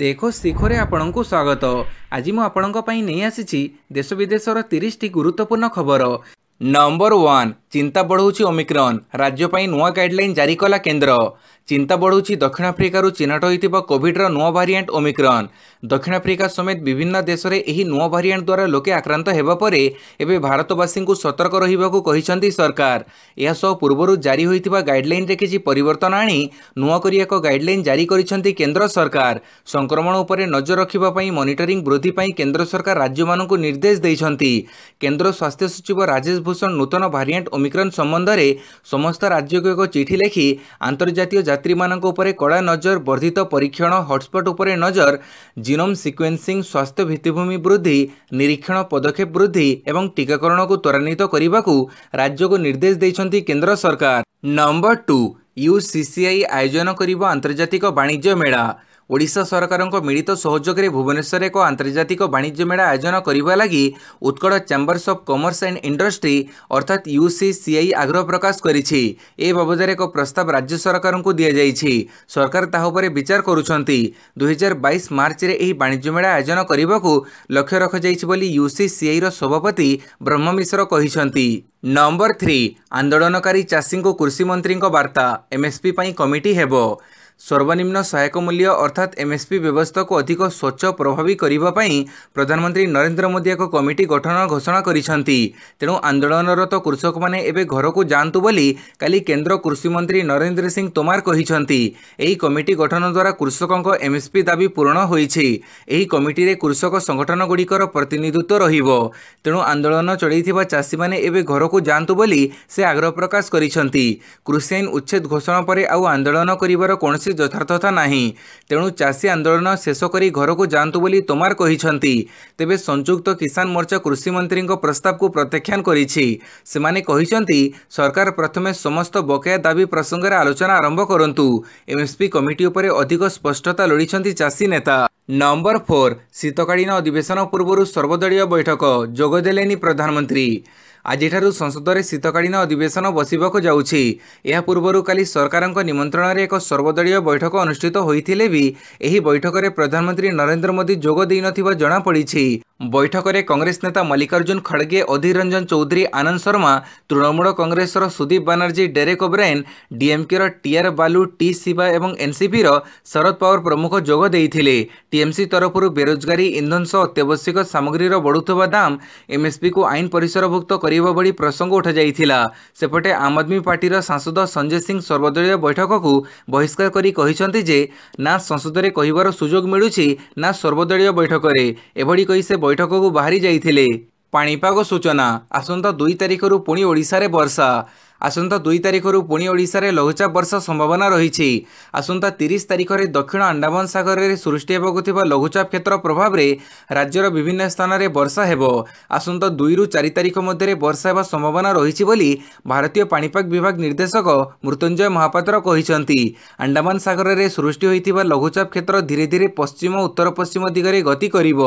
ଦେଖୋ ଶିଖରେ ଆପଣଙ୍କୁ ସ୍ୱାଗତ ଆଜି ମୁଁ ଆପଣଙ୍କ ପାଇଁ ନେଇ ଆସିଛି ଦେଶ ବିଦେଶର ତିରିଶଟି ଗୁରୁତ୍ୱପୂର୍ଣ୍ଣ ଖବର ନମ୍ବର ୱାନ୍ চিন্তা বড়ুচি ওমিক্রন রাজ্য পাই নূয়া গাইডলাইন জারি কলা কেন্দ্র চিন্তা বড়ুচি দক্ষিণ আফ্রিকার চিহ্নট হয়েছিল কোভিডর নূয় ভারিয়ান্ট ওমিক্রন দক্ষিণ আফ্রিকা সমেত বিভিন্ন দেশের এই নূয় ভারিয়ান্ট দ্বারা লোকে আক্রান্ত হওয়া পরে এবে ভারতবাসী সতর্ক রহবাকে কিন্তু সরকার এসব পূর্বর জারি হয়েছিল গাইডলাইনে কিছু পরিবর্তন আনি নূয় করে এক গাইডলাইন জারি করেছেন কেন্দ্র সরকার সংক্রমণ উপরে নজর রাখা মনিটরিং বৃদ্ধি পাই কেন্দ্র সরকার রাজ্য মানুষ নির্দেশ দিয়েছেন কেন্দ্র স্বাস্থ্য সচিব রাজেশ ভূষণ নূতন ভারিয়ান্ট ଓମିକ୍ରନ୍ ସମ୍ବନ୍ଧରେ ସମସ୍ତ ରାଜ୍ୟକୁ ଏକ ଚିଠି ଲେଖି ଆନ୍ତର୍ଜାତୀୟ ଯାତ୍ରୀମାନଙ୍କ ଉପରେ କଡ଼ା ନଜର ବର୍ଦ୍ଧିତ ପରୀକ୍ଷଣ ହଟ୍ସ୍ପଟ୍ ଉପରେ ନଜର ଜିନୋମ୍ ସିକ୍ୱେନ୍ସିଂ ସ୍ୱାସ୍ଥ୍ୟ ଭିତ୍ତିଭୂମି ବୃଦ୍ଧି ନିରୀକ୍ଷଣ ପଦକ୍ଷେପ ବୃଦ୍ଧି ଏବଂ ଟିକାକରଣକୁ ତ୍ୱରାନ୍ୱିତ କରିବାକୁ ରାଜ୍ୟକୁ ନିର୍ଦ୍ଦେଶ ଦେଇଛନ୍ତି କେନ୍ଦ୍ର ସରକାର ନମ୍ବର ଟୁ ୟୁସିସିଆଇ ଆୟୋଜନ କରିବ ଆନ୍ତର୍ଜାତିକ ବାଣିଜ୍ୟ ମେଳା ଓଡ଼ିଶା ସରକାରଙ୍କ ମିଳିତ ସହଯୋଗରେ ଭୁବନେଶ୍ୱରରେ ଏକ ଆନ୍ତର୍ଜାତିକ ବାଣିଜ୍ୟ ମେଳା ଆୟୋଜନ କରିବା ଲାଗି Utkal chambers of commerce and industry ଅର୍ଥାତ୍ ୟୁସିସିଆଇ ଆଗ୍ରହ ପ୍ରକାଶ କରିଛି ଏ ବାବଦରେ ଏକ ପ୍ରସ୍ତାବ ରାଜ୍ୟ ସରକାରଙ୍କୁ ଦିଆଯାଇଛି ସରକାର ତାହା ଉପରେ ବିଚାର କରୁଛନ୍ତି ଦୁଇହଜାର ବାଇଶ ମାର୍ଚ୍ଚରେ ଏହି ବାଣିଜ୍ୟ ମେଳା ଆୟୋଜନ କରିବାକୁ ଲକ୍ଷ୍ୟ ରଖାଯାଇଛି ବୋଲି ୟୁସିସିଆଇର ସଭାପତି ବ୍ରହ୍ମ ମିଶ୍ର କହିଛନ୍ତି ନମ୍ବର ଥ୍ରୀ ଆନ୍ଦୋଳନକାରୀ ଚାଷୀଙ୍କୁ କୃଷିମନ୍ତ୍ରୀଙ୍କ ବାର୍ତ୍ତା ଏମ୍ଏସ୍ପି ପାଇଁ କମିଟି ହେବ ସର୍ବନିମ୍ନ ସହାୟକ ମୂଲ୍ୟ ଅର୍ଥାତ୍ ଏମ୍ଏସ୍ପି ବ୍ୟବସ୍ଥାକୁ ଅଧିକ ସ୍ୱଚ୍ଛ ପ୍ରଭାବୀ କରିବା ପାଇଁ ପ୍ରଧାନମନ୍ତ୍ରୀ ନରେନ୍ଦ୍ର ମୋଦି ଏକ କମିଟି ଗଠନ ଘୋଷଣା କରିଛନ୍ତି ତେଣୁ ଆନ୍ଦୋଳନରତ କୃଷକମାନେ ଏବେ ଘରକୁ ଯାଆନ୍ତୁ ବୋଲି କାଲି କେନ୍ଦ୍ର କୃଷିମନ୍ତ୍ରୀ ନରେନ୍ଦ୍ର ସିଂ ତୋମାର କହିଛନ୍ତି ଏହି କମିଟି ଗଠନ ଦ୍ୱାରା କୃଷକଙ୍କ ଏମ୍ଏସ୍ପି ଦାବି ପୂରଣ ହୋଇଛି ଏହି କମିଟିରେ କୃଷକ ସଂଗଠନଗୁଡ଼ିକର ପ୍ରତିନିଧିତ୍ୱ ରହିବ ତେଣୁ ଆନ୍ଦୋଳନ ଚଳେଇଥିବା ଚାଷୀମାନେ ଏବେ ଘରକୁ ଯାଆନ୍ତୁ ବୋଲି ସେ ଆଗ୍ରହ ପ୍ରକାଶ କରିଛନ୍ତି କୃଷି ଆଇନ ଉଚ୍ଛେଦ ଘୋଷଣା ପରେ ଆଉ ଆନ୍ଦୋଳନ କରିବାର କୌଣସି ଯଥାର୍ଥତା ନାହିଁ ତେଣୁ ଚାଷୀ ଆନ୍ଦୋଳନ ଶେଷ କରି ଘରକୁ ଯାଆନ୍ତୁ ବୋଲି ତୋମାର କହିଛନ୍ତି ତେବେ ସଂଯୁକ୍ତ କିଷାନ ମୋର୍ଚ୍ଚା କୃଷିମନ୍ତ୍ରୀଙ୍କ ପ୍ରସ୍ତାବକୁ ପ୍ରତ୍ୟାଖ୍ୟାନ କରିଛି ସେମାନେ କହିଛନ୍ତି ସରକାର ପ୍ରଥମେ ସମସ୍ତ ବକେୟା ଦାବି ପ୍ରସଙ୍ଗରେ ଆଲୋଚନା ଆରମ୍ଭ କରନ୍ତୁ ଏମ୍ଏସ୍ପି କମିଟି ଉପରେ ଅଧିକ ସ୍ପଷ୍ଟତା ଲୋଡ଼ିଛନ୍ତି ଚାଷୀ ନେତା ନମ୍ବର ଫୋର୍ ଶୀତକାଳୀନ ଅଧିବେଶନ ପୂର୍ବରୁ ସର୍ବଦଳୀୟ ବୈଠକ ଯୋଗ ଦେଲେନି ପ୍ରଧାନମନ୍ତ୍ରୀ ଆଜିଠାରୁ ସଂସଦରେ ଶୀତକାଳୀନ ଅଧିବେଶନ ବସିବାକୁ ଯାଉଛି ଏହା ପୂର୍ବରୁ କାଲି ସରକାରଙ୍କ ନିମନ୍ତ୍ରଣରେ ଏକ ସର୍ବଦଳୀୟ ବୈଠକ ଅନୁଷ୍ଠିତ ହୋଇଥିଲେ ବି ଏହି ବୈଠକରେ ପ୍ରଧାନମନ୍ତ୍ରୀ ନରେନ୍ଦ୍ର ମୋଦି ଯୋଗ ଦେଇନଥିବା ଜଣାପଡ଼ିଛି ବୈଠକରେ କଂଗ୍ରେସ ନେତା ମଲ୍ଲିକାର୍ଜୁନ ଖଡ଼ଗେ ଅଧୀର ରଞ୍ଜନ ଚୌଧୁରୀ ଆନନ୍ଦ ଶର୍ମା ତୃଣମୂଳ କଂଗ୍ରେସର ସୁଦୀପ ବାନାର୍ଜୀ ଡେରେକ୍ ଓବ୍ରାଏନ୍ ଡିଏମ୍କେର ଟିଆର୍ ବାଲୁ ଟି ଶିବା ଏବଂ ଏନ୍ସିପିର ଶରଦ ପାୱାର ପ୍ରମୁଖ ଯୋଗ ଦେଇଥିଲେ ଟିଏମ୍ସି ତରଫରୁ ବେରୋଜଗାରୀ ଇନ୍ଧନ ସହ ଅତ୍ୟାବଶ୍ୟକ ସାମଗ୍ରୀର ବଢ଼ୁଥିବା ଦାମ ଏମ୍ଏସ୍ପିକୁ ଆଇନ ପରିସରଭୁକ୍ତ କରି କରିବ ଭଳି ପ୍ରସଙ୍ଗ ଉଠାଯାଇଥିଲା ସେପଟେ ଆମ ଆଦମୀ ପାର୍ଟିର ସାଂସଦ ସଞ୍ଜୟ ସିଂ ସର୍ବଦଳୀୟ ବୈଠକକୁ ବହିଷ୍କାର କରି କହିଛନ୍ତି ଯେ ନା ସଂସଦରେ କହିବାର ସୁଯୋଗ ମିଳୁଛି ନା ସର୍ବଦଳୀୟ ବୈଠକରେ ଏଭଳି କହି ସେ ବୈଠକକୁ ବାହାରି ଯାଇଥିଲେ ପାଣିପାଗ ସୂଚନା ଆସନ୍ତା ଦୁଇ ତାରିଖରୁ ପୁଣି ଓଡ଼ିଶାରେ ବର୍ଷା ଆସନ୍ତା ଦୁଇ ତାରିଖରୁ ପୁଣି ଓଡ଼ିଶାରେ ଲଘୁଚାପ ବର୍ଷା ସମ୍ଭାବନା ରହିଛି ଆସନ୍ତା ତିରିଶ ତାରିଖରେ ଦକ୍ଷିଣ ଆଣ୍ଡାମାନ ସାଗରରେ ସୃଷ୍ଟି ହେବାକୁ ଥିବା ଲଘୁଚାପ କ୍ଷେତ୍ର ପ୍ରଭାବରେ ରାଜ୍ୟର ବିଭିନ୍ନ ସ୍ଥାନରେ ବର୍ଷା ହେବ ଆସନ୍ତା ଦୁଇରୁ ଚାରି ତାରିଖ ମଧ୍ୟରେ ବର୍ଷା ହେବା ସମ୍ଭାବନା ରହିଛି ବୋଲି ଭାରତୀୟ ପାଣିପାଗ ବିଭାଗ ନିର୍ଦ୍ଦେଶକ ମୃତ୍ୟୁଞ୍ଜୟ ମହାପାତ୍ର କହିଛନ୍ତି ଆଣ୍ଡାମାନ ସାଗରରେ ସୃଷ୍ଟି ହୋଇଥିବା ଲଘୁଚାପ କ୍ଷେତ୍ର ଧୀରେ ଧୀରେ ପଶ୍ଚିମ ଉତ୍ତର ପଶ୍ଚିମ ଦିଗରେ ଗତି କରିବ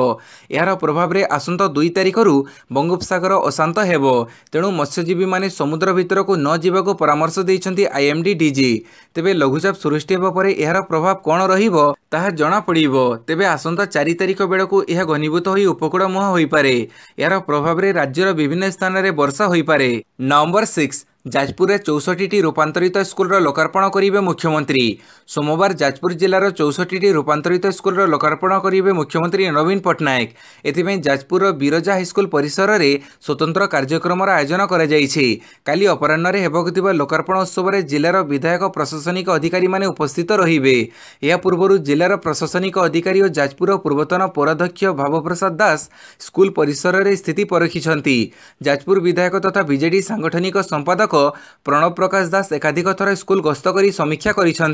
ଏହାର ପ୍ରଭାବରେ ଆସନ୍ତା ଦୁଇ ତାରିଖରୁ ବଙ୍ଗୋପସାଗର ଅଶାନ୍ତ ହେବ ତେଣୁ ମତ୍ସ୍ୟଜୀବୀମାନେ ସମୁଦ୍ର ଭିତରକୁ ନ ନଯିବାକୁ ପରାମର୍ଶ ଦେଇଛନ୍ତି ଆଇଏମ୍ଡି ଡିଜି ତେବେ ଲଘୁଚାପ ସୃଷ୍ଟି ହେବା ପରେ ଏହାର ପ୍ରଭାବ କ'ଣ ରହିବ ତାହା ଜଣାପଡ଼ିବ ତେବେ ଆସନ୍ତା ଚାରି ତାରିଖ ବେଳକୁ ଏହା ଘନୀଭୂତ ହୋଇ ଉପକୂଳମୁହଁ ହୋଇପାରେ ଏହାର ପ୍ରଭାବରେ ରାଜ୍ୟର ବିଭିନ୍ନ ସ୍ଥାନରେ ବର୍ଷା ହୋଇପାରେ ନମ୍ବର ସିକ୍ସ ଯାଜପୁରରେ ଚଉଷଠିଟି ରୂପାନ୍ତରିତ ସ୍କୁଲର ଲୋକାର୍ପଣ କରିବେ ମୁଖ୍ୟମନ୍ତ୍ରୀ ସୋମବାର ଯାଜପୁର ଜିଲ୍ଲାର ଚଉଷଠିଟି ରୂପାନ୍ତରିତ ସ୍କୁଲର ଲୋକାର୍ପଣ କରିବେ ମୁଖ୍ୟମନ୍ତ୍ରୀ ନବୀନ ପଟ୍ଟନାୟକ ଏଥିପାଇଁ ଯାଜପୁରର ବିରଜା ହାଇସ୍କୁଲ ପରିସରରେ ସ୍ୱତନ୍ତ୍ର କାର୍ଯ୍ୟକ୍ରମର ଆୟୋଜନ କରାଯାଇଛି କାଲି ଅପରାହ୍ନରେ ହେବାକୁ ଥିବା ଲୋକାର୍ପଣ ଉତ୍ସବରେ ଜିଲ୍ଲାର ବିଧାୟକ ପ୍ରଶାସନିକ ଅଧିକାରୀମାନେ ଉପସ୍ଥିତ ରହିବେ ଏହା ପୂର୍ବରୁ ଜିଲ୍ଲାର ପ୍ରଶାସନିକ ଅଧିକାରୀ ଓ ଯାଜପୁରର ପୂର୍ବତନ ପୌରାଧ୍ୟକ୍ଷ ଭାବପ୍ରସାଦ ଦାସ ସ୍କୁଲ ପରିସରରେ ସ୍ଥିତି ପରଖିଛନ୍ତି ଯାଜପୁର ବିଧାୟକ ତଥା ବିଜେଡି ସାଂଗଠନିକ ସମ୍ପାଦକ প্রণব প্রকাশ দাস একাধিক থর স্কুল গস্ত করে সমীক্ষা করেছেন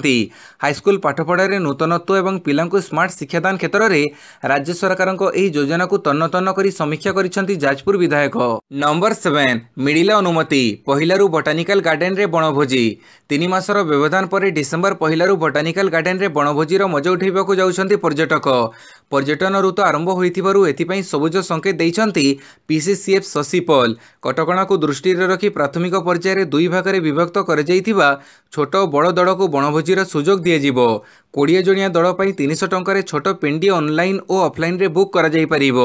হাইস্কুল পাঠপড়ার নূতনত্ব এবং পিলাঙ্কু স্মার্ট শিক্ষাদান ক্ষেত্রে রাজ্য সরকার এই যোজনাকে তন্নতন্ন করে সমীক্ষা করেছেন যাজপুর বিধায়ক নম্বর সেভেন মিডিলা অনুমতি পহিলারু বটানিকাল গার্ডেন্রে বনভোজি তিন মাসর ব্যবধান পরে ডিসেম্বর পহিলারু বটানিকাল গার্ডেন্রে বনভোজির মজা উঠাইবাকু যাচ্ছেন পর্যটক ପର୍ଯ୍ୟଟନ ଋତୁ ଆରମ୍ଭ ହୋଇଥିବାରୁ ଏଥିପାଇଁ ସବୁଜ ସଙ୍କେତ ଦେଇଛନ୍ତି ପିସିସିଏଫ୍ ଶଶି ପଲ୍ କଟକଣାକୁ ଦୃଷ୍ଟିରେ ରଖି ପ୍ରାଥମିକ ପର୍ଯ୍ୟାୟରେ ଦୁଇ ଭାଗରେ ବିଭକ୍ତ କରାଯାଇଥିବା ଛୋଟ ବଡ଼ ଦଳକୁ ବଣଭୋଜିର ସୁଯୋଗ ଦିଆଯିବ କୋଡ଼ିଏ ଜଣିଆ ଦଳ ପାଇଁ ତିନିଶହ ଟଙ୍କାରେ ଛୋଟ ପେଣ୍ଡି ଅନ୍ଲାଇନ୍ ଓ ଅଫ୍ଲାଇନ୍ରେ ବୁକ୍ କରାଯାଇପାରିବ